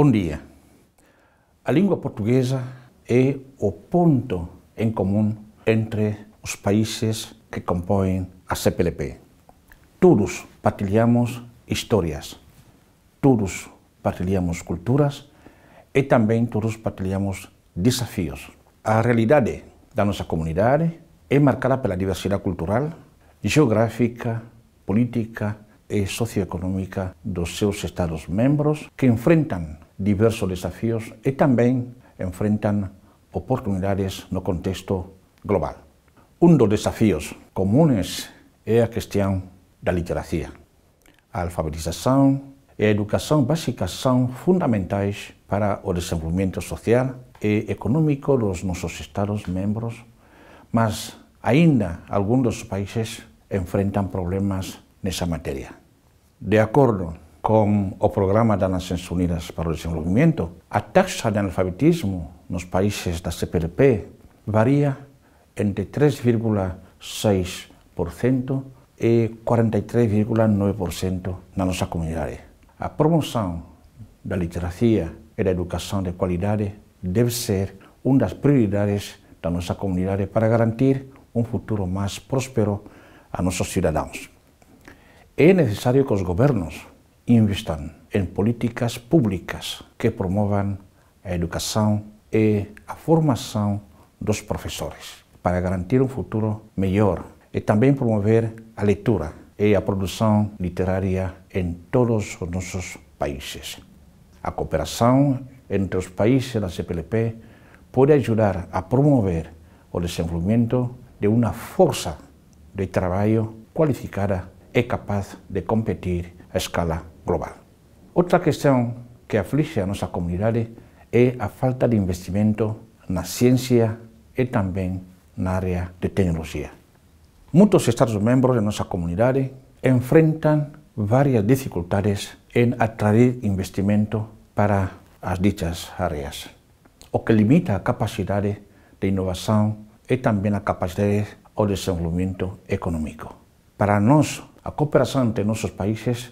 Bom dia. A língua portuguesa é o ponto em comum entre os países que compõem a CPLP. Todos partilhamos histórias, todos partilhamos culturas e também todos partilhamos desafios. A realidade da nossa comunidade é marcada pela diversidade cultural, geográfica, política e socioeconômica dos seus Estados-membros que enfrentam diversos desafios e também enfrentam oportunidades no contexto global. Um dos desafios comuns é a questão da literacia. A alfabetização e a educação básica são fundamentais para o desenvolvimento social e econômico dos nossos Estados-membros, mas ainda alguns dos países enfrentam problemas nessa matéria. De acordo com o Programa das Nações Unidas para o Desenvolvimento, a taxa de analfabetismo nos países da CPLP varia entre 3,6% e 43,9% na nossa comunidade. A promoção da literacia e da educação de qualidade deve ser uma das prioridades da nossa comunidade para garantir um futuro mais próspero a nossos cidadãos. É necessário que os governos investam em políticas públicas que promovam a educação e a formação dos professores para garantir um futuro melhor e também promover a leitura e a produção literária em todos os nossos países. A cooperação entre os países da CPLP pode ajudar a promover o desenvolvimento de uma força de trabalho qualificada e capaz de competir a escala global. Outra cuestión que aflige a nosa comunidade é a falta de investimento na ciencia e tamén na área de tecnoloxía. Muitos estados membros da nosa comunidade enfrentan varias dificultades en atraer investimento para as dichas áreas, o que limita a capacidade de innovación e tamén a capacidade ao desenvolvimento económico. Para nós, a cooperación entre nosos países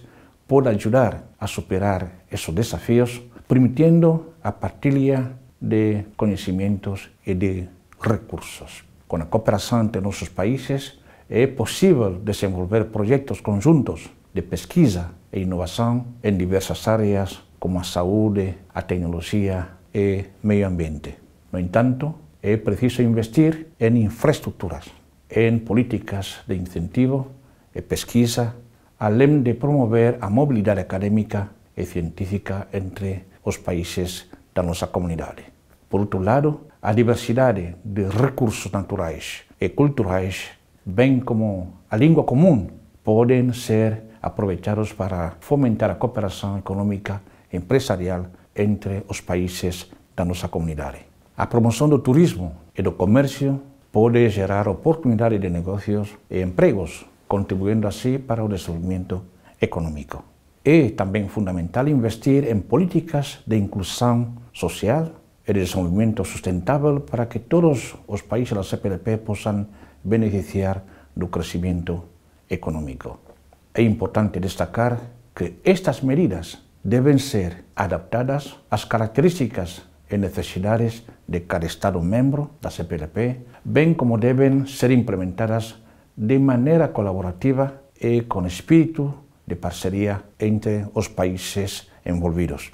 Puede ayudar a superar esos desafíos, permitiendo la partilha de conocimientos y de recursos. Con la cooperación entre nuestros países es posible desenvolver proyectos conjuntos de pesquisa e innovación en diversas áreas como a salud, a tecnología y medio ambiente. No entanto, es preciso investir en infraestructuras, en políticas de incentivo, y pesquisa além de promover a movilidad académica e científica entre los países de nuestra comunidad. Por otro lado, a diversidad de recursos naturais e culturais, bem como a língua común, pueden ser aprovechados para fomentar a cooperación económica e empresarial entre os países de nuestra comunidad. A promoción do turismo e do comercio pode gerar oportunidades de negocios e empregos contribuyendo así para o desarrollo económico. É tamén fundamental investir en políticas de inclusión social e de desarrollo sustentable para que todos os países da CPLP posan beneficiar do crecimiento económico. É importante destacar que estas medidas deben ser adaptadas ás características e necesidades de cada Estado membro da CPLP, ben como deben ser implementadas de manera colaborativa y eh, con espíritu de parcería entre los países envolvidos.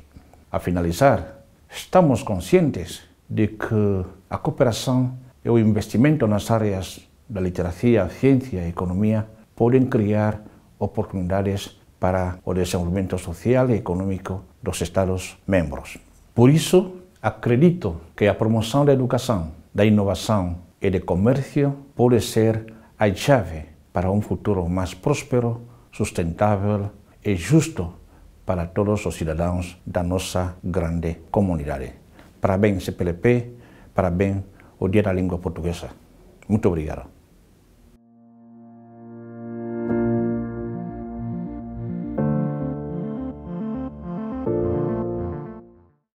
A finalizar, estamos conscientes de que la cooperación e el investimento las áreas de literacia, ciencia y economía pueden crear oportunidades para el desarrollo social y económico de los Estados miembros. Por eso, acredito que la promoción educación, educación, la innovación y de comercio puede ser a chave para um futuro mais próspero, sustentável e justo para todos os cidadãos da nossa grande comunidade. Parabéns, CPLP, parabéns, o Dia da Língua Portuguesa. Muito obrigado.